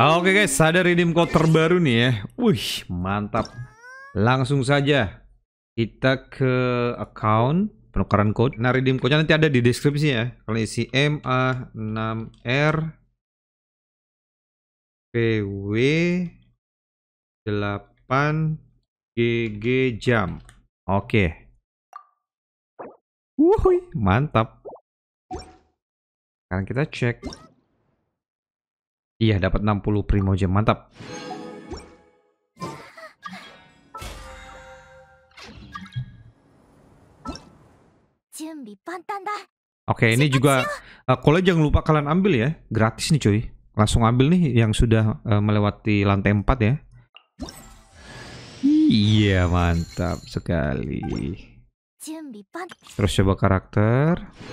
Ah, oke okay guys, ada redeem code terbaru nih ya. Wih, mantap. Langsung saja kita ke account penukaran code. Nah, redeem code-nya nanti ada di deskripsi ya. Kalau isi MA6R PW 8 GG jam. Oke. Okay. Wuhui, mantap. Sekarang kita cek Iya, dapat 60 primo gem. Mantap. Oke, ini juga uh, eh, kalau jangan lupa kalian ambil ya. Gratis nih, cuy. Langsung ambil nih yang sudah uh, melewati lantai 4 ya. Iya, mantap sekali. Terus coba karakter.